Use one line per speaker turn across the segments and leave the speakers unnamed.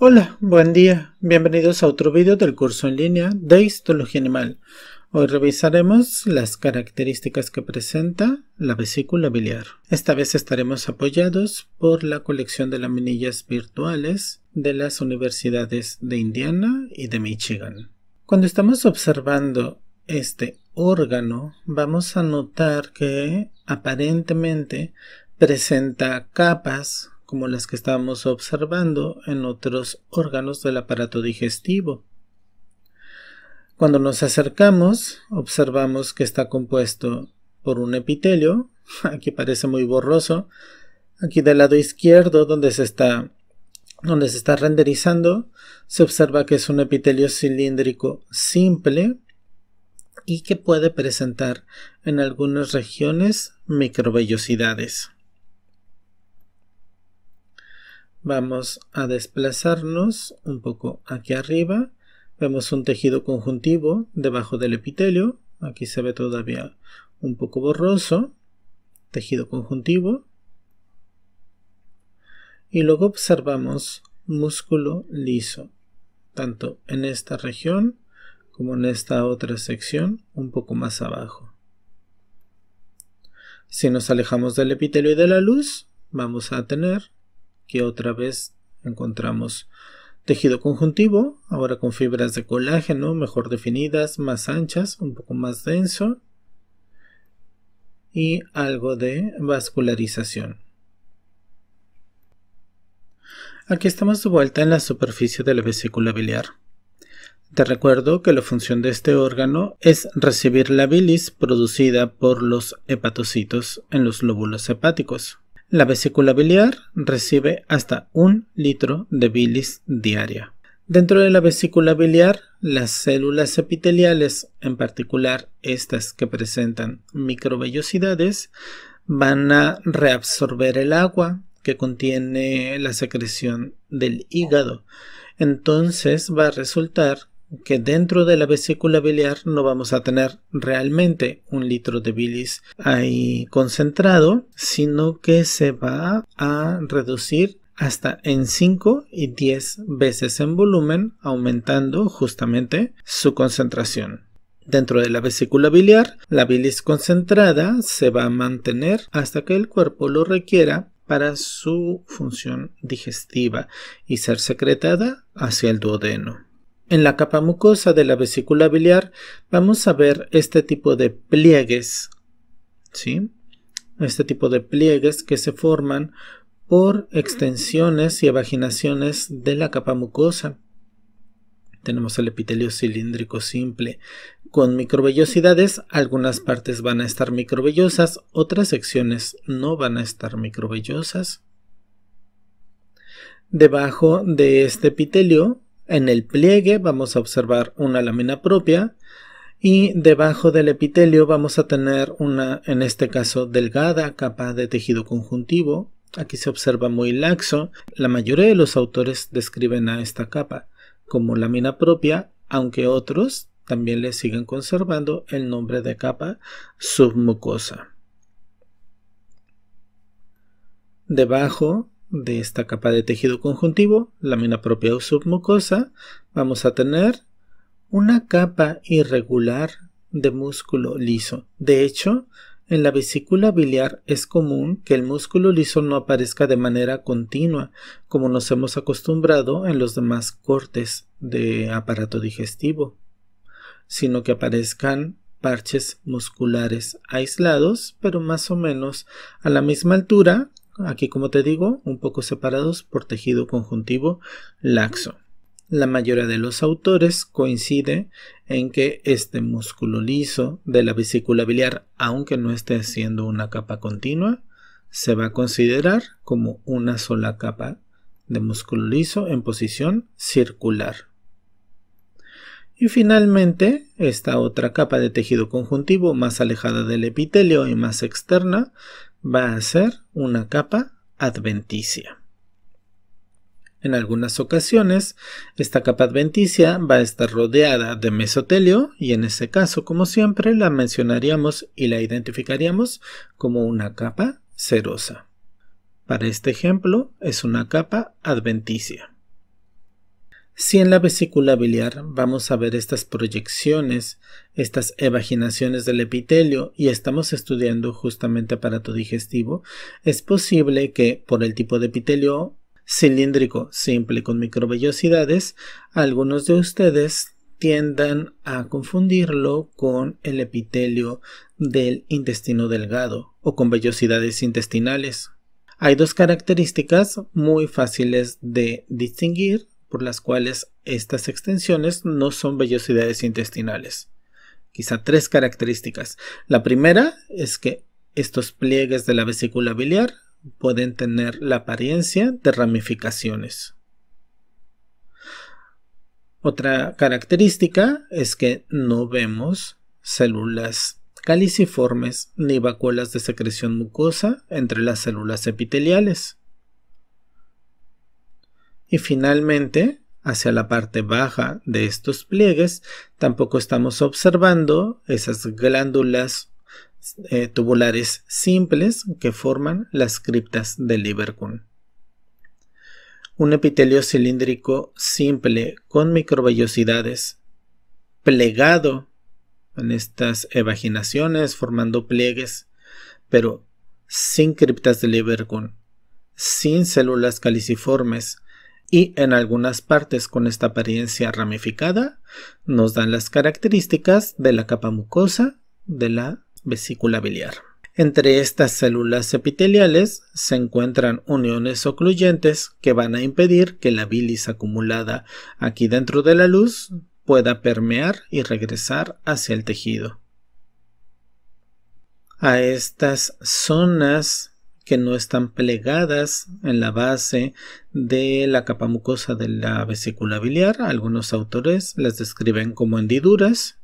Hola, buen día. Bienvenidos a otro vídeo del curso en línea de Histología Animal. Hoy revisaremos las características que presenta la vesícula biliar. Esta vez estaremos apoyados por la colección de laminillas virtuales de las universidades de Indiana y de Michigan. Cuando estamos observando este órgano, vamos a notar que aparentemente presenta capas como las que estamos observando en otros órganos del aparato digestivo. Cuando nos acercamos, observamos que está compuesto por un epitelio, aquí parece muy borroso, aquí del lado izquierdo donde se está donde se está renderizando, se observa que es un epitelio cilíndrico simple y que puede presentar en algunas regiones microvellosidades. Vamos a desplazarnos un poco aquí arriba. Vemos un tejido conjuntivo debajo del epitelio. Aquí se ve todavía un poco borroso. Tejido conjuntivo. Y luego observamos músculo liso. Tanto en esta región como en esta otra sección un poco más abajo. Si nos alejamos del epitelio y de la luz, vamos a tener Aquí otra vez encontramos tejido conjuntivo, ahora con fibras de colágeno mejor definidas, más anchas, un poco más denso y algo de vascularización. Aquí estamos de vuelta en la superficie de la vesícula biliar. Te recuerdo que la función de este órgano es recibir la bilis producida por los hepatocitos en los lóbulos hepáticos. La vesícula biliar recibe hasta un litro de bilis diaria. Dentro de la vesícula biliar, las células epiteliales, en particular estas que presentan microvellosidades, van a reabsorber el agua que contiene la secreción del hígado. Entonces va a resultar que dentro de la vesícula biliar no vamos a tener realmente un litro de bilis ahí concentrado, sino que se va a reducir hasta en 5 y 10 veces en volumen, aumentando justamente su concentración. Dentro de la vesícula biliar, la bilis concentrada se va a mantener hasta que el cuerpo lo requiera para su función digestiva y ser secretada hacia el duodeno. En la capa mucosa de la vesícula biliar vamos a ver este tipo de pliegues, ¿sí? Este tipo de pliegues que se forman por extensiones y evaginaciones de la capa mucosa. Tenemos el epitelio cilíndrico simple con microvellosidades. Algunas partes van a estar microvellosas, otras secciones no van a estar microvellosas. Debajo de este epitelio en el pliegue vamos a observar una lámina propia y debajo del epitelio vamos a tener una, en este caso, delgada capa de tejido conjuntivo. Aquí se observa muy laxo. La mayoría de los autores describen a esta capa como lámina propia, aunque otros también le siguen conservando el nombre de capa submucosa. Debajo de esta capa de tejido conjuntivo, lámina propia o submucosa, vamos a tener una capa irregular de músculo liso. De hecho, en la vesícula biliar es común que el músculo liso no aparezca de manera continua, como nos hemos acostumbrado en los demás cortes de aparato digestivo, sino que aparezcan parches musculares aislados, pero más o menos a la misma altura aquí como te digo, un poco separados por tejido conjuntivo laxo. La mayoría de los autores coincide en que este músculo liso de la vesícula biliar, aunque no esté siendo una capa continua, se va a considerar como una sola capa de músculo liso en posición circular. Y finalmente, esta otra capa de tejido conjuntivo más alejada del epitelio y más externa va a ser una capa adventicia. En algunas ocasiones, esta capa adventicia va a estar rodeada de mesotelio y en ese caso, como siempre, la mencionaríamos y la identificaríamos como una capa cerosa. Para este ejemplo, es una capa adventicia. Si en la vesícula biliar vamos a ver estas proyecciones, estas evaginaciones del epitelio y estamos estudiando justamente aparato digestivo, es posible que por el tipo de epitelio cilíndrico simple con microvellosidades, algunos de ustedes tiendan a confundirlo con el epitelio del intestino delgado o con vellosidades intestinales. Hay dos características muy fáciles de distinguir por las cuales estas extensiones no son vellosidades intestinales. Quizá tres características. La primera es que estos pliegues de la vesícula biliar pueden tener la apariencia de ramificaciones. Otra característica es que no vemos células caliciformes ni vacuolas de secreción mucosa entre las células epiteliales. Y finalmente, hacia la parte baja de estos pliegues, tampoco estamos observando esas glándulas eh, tubulares simples que forman las criptas del Ibercún. Un epitelio cilíndrico simple con microvellosidades, plegado en estas evaginaciones formando pliegues, pero sin criptas del Ibercún, sin células caliciformes, y en algunas partes con esta apariencia ramificada nos dan las características de la capa mucosa de la vesícula biliar. Entre estas células epiteliales se encuentran uniones ocluyentes que van a impedir que la bilis acumulada aquí dentro de la luz pueda permear y regresar hacia el tejido. A estas zonas que no están plegadas en la base de la capa mucosa de la vesícula biliar. Algunos autores las describen como hendiduras,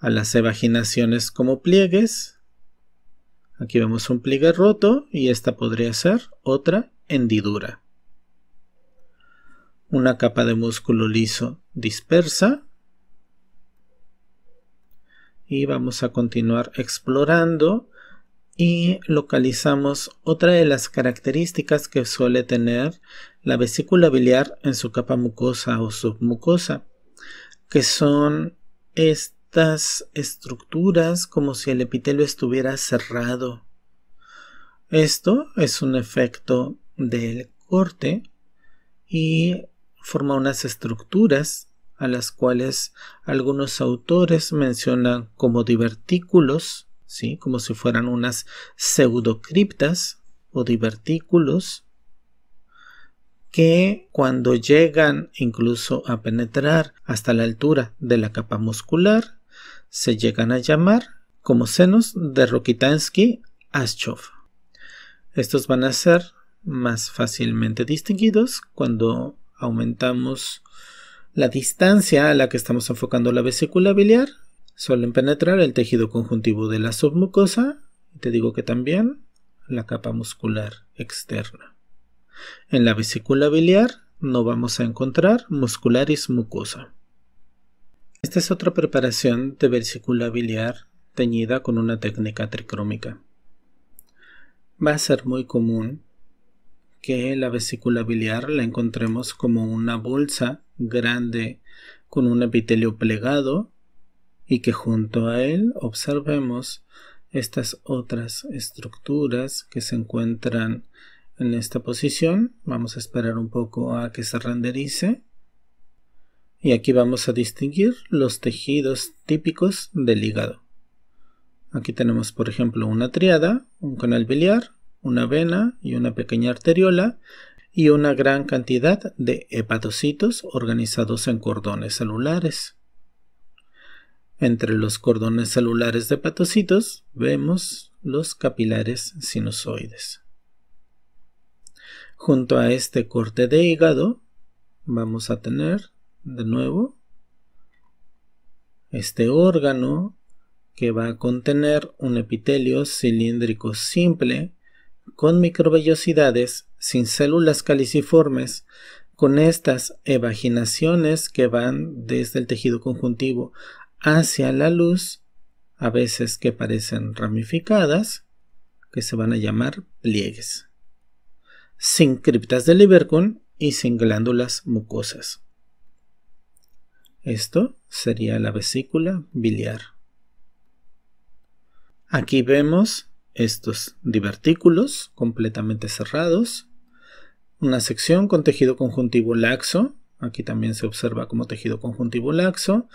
a las evaginaciones como pliegues. Aquí vemos un pliegue roto y esta podría ser otra hendidura. Una capa de músculo liso dispersa, y vamos a continuar explorando y localizamos otra de las características que suele tener la vesícula biliar en su capa mucosa o submucosa, que son estas estructuras como si el epitelio estuviera cerrado. Esto es un efecto del corte y forma unas estructuras a las cuales algunos autores mencionan como divertículos como si fueran unas pseudocriptas o divertículos que cuando llegan incluso a penetrar hasta la altura de la capa muscular, se llegan a llamar como senos de rokitansky azchov Estos van a ser más fácilmente distinguidos cuando aumentamos la distancia a la que estamos enfocando la vesícula biliar Suelen penetrar el tejido conjuntivo de la submucosa, y te digo que también la capa muscular externa. En la vesícula biliar no vamos a encontrar muscularis mucosa. Esta es otra preparación de vesícula biliar teñida con una técnica tricrómica. Va a ser muy común que la vesícula biliar la encontremos como una bolsa grande con un epitelio plegado y que junto a él observemos estas otras estructuras que se encuentran en esta posición. Vamos a esperar un poco a que se renderice. Y aquí vamos a distinguir los tejidos típicos del hígado. Aquí tenemos, por ejemplo, una triada, un canal biliar, una vena y una pequeña arteriola y una gran cantidad de hepatocitos organizados en cordones celulares. Entre los cordones celulares de patocitos vemos los capilares sinusoides. Junto a este corte de hígado vamos a tener de nuevo este órgano que va a contener un epitelio cilíndrico simple con microvellosidades sin células caliciformes con estas evaginaciones que van desde el tejido conjuntivo hacia la luz, a veces que parecen ramificadas, que se van a llamar pliegues, sin criptas de libercón y sin glándulas mucosas. Esto sería la vesícula biliar. Aquí vemos estos divertículos completamente cerrados, una sección con tejido conjuntivo laxo, aquí también se observa como tejido conjuntivo laxo,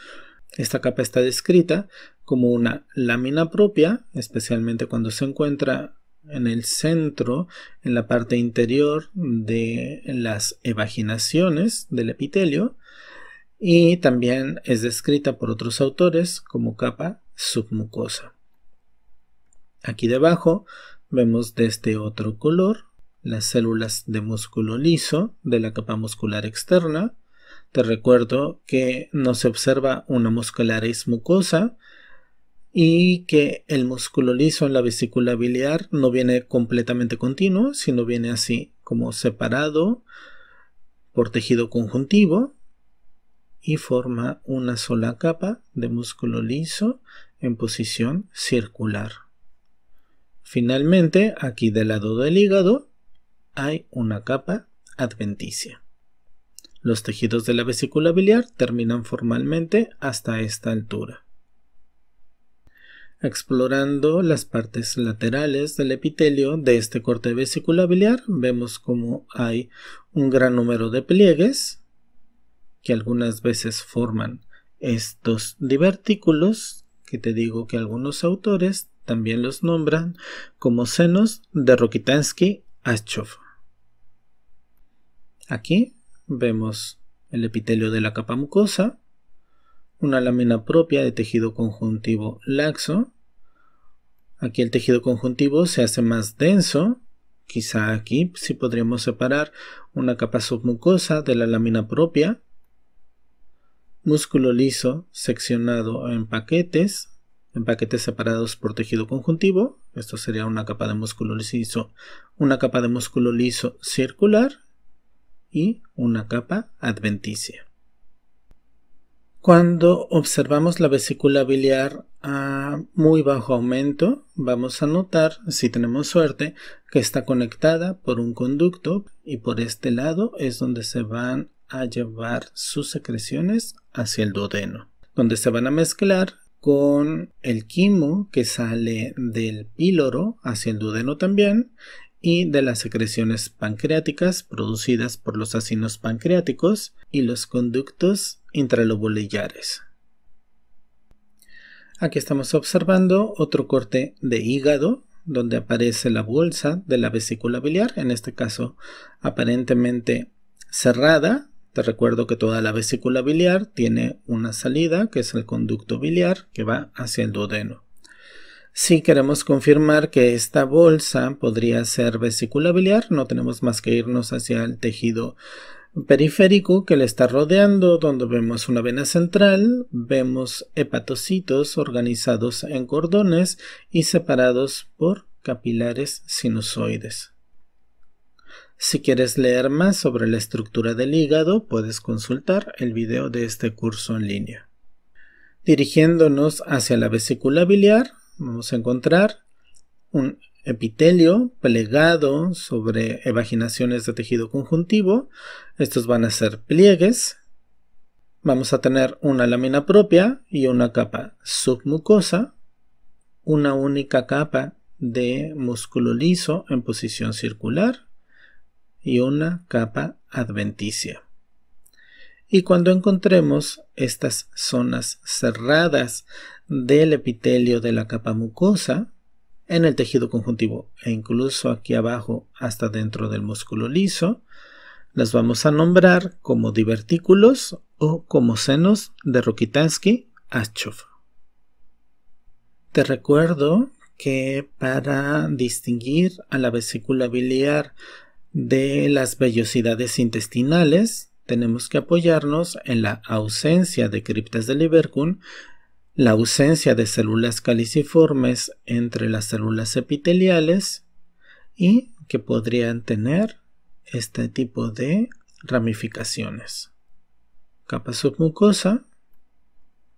esta capa está descrita como una lámina propia, especialmente cuando se encuentra en el centro, en la parte interior de las evaginaciones del epitelio, y también es descrita por otros autores como capa submucosa. Aquí debajo vemos de este otro color las células de músculo liso de la capa muscular externa, te recuerdo que no se observa una muscularis mucosa y que el músculo liso en la vesícula biliar no viene completamente continuo, sino viene así como separado por tejido conjuntivo y forma una sola capa de músculo liso en posición circular. Finalmente, aquí del lado del hígado hay una capa adventicia. Los tejidos de la vesícula biliar terminan formalmente hasta esta altura. Explorando las partes laterales del epitelio de este corte vesícula biliar, vemos como hay un gran número de pliegues que algunas veces forman estos divertículos, que te digo que algunos autores también los nombran como senos de rokitansky achov Aquí Vemos el epitelio de la capa mucosa, una lámina propia de tejido conjuntivo laxo. Aquí el tejido conjuntivo se hace más denso. Quizá aquí sí podríamos separar una capa submucosa de la lámina propia. Músculo liso seccionado en paquetes, en paquetes separados por tejido conjuntivo. Esto sería una capa de músculo liso, una capa de músculo liso circular y una capa adventicia. Cuando observamos la vesícula biliar a muy bajo aumento, vamos a notar, si tenemos suerte, que está conectada por un conducto y por este lado es donde se van a llevar sus secreciones hacia el duodeno, donde se van a mezclar con el quimo que sale del píloro hacia el duodeno también y de las secreciones pancreáticas producidas por los acinos pancreáticos y los conductos intralobulillares. Aquí estamos observando otro corte de hígado donde aparece la bolsa de la vesícula biliar, en este caso aparentemente cerrada. Te recuerdo que toda la vesícula biliar tiene una salida, que es el conducto biliar, que va hacia el duodeno. Si queremos confirmar que esta bolsa podría ser vesícula biliar, no tenemos más que irnos hacia el tejido periférico que le está rodeando, donde vemos una vena central, vemos hepatocitos organizados en cordones y separados por capilares sinusoides. Si quieres leer más sobre la estructura del hígado, puedes consultar el video de este curso en línea. Dirigiéndonos hacia la vesícula biliar, vamos a encontrar un epitelio plegado sobre evaginaciones de tejido conjuntivo. Estos van a ser pliegues. Vamos a tener una lámina propia y una capa submucosa, una única capa de músculo liso en posición circular y una capa adventicia. Y cuando encontremos estas zonas cerradas del epitelio de la capa mucosa en el tejido conjuntivo e incluso aquí abajo hasta dentro del músculo liso, las vamos a nombrar como divertículos o como senos de rokitansky aschoff Te recuerdo que para distinguir a la vesícula biliar de las vellosidades intestinales, tenemos que apoyarnos en la ausencia de criptas de Ibercum la ausencia de células caliciformes entre las células epiteliales y que podrían tener este tipo de ramificaciones. Capa submucosa.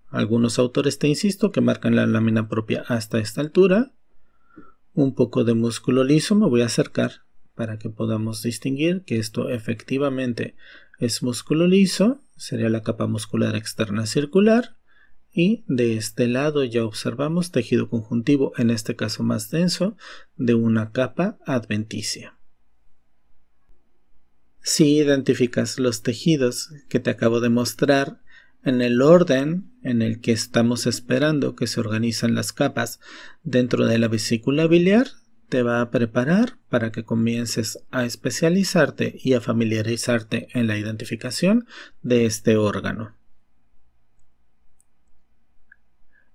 Algunos autores, te insisto, que marcan la lámina propia hasta esta altura. Un poco de músculo liso me voy a acercar para que podamos distinguir que esto efectivamente es músculo liso. Sería la capa muscular externa circular y de este lado ya observamos tejido conjuntivo, en este caso más denso, de una capa adventicia. Si identificas los tejidos que te acabo de mostrar en el orden en el que estamos esperando que se organizan las capas dentro de la vesícula biliar, te va a preparar para que comiences a especializarte y a familiarizarte en la identificación de este órgano.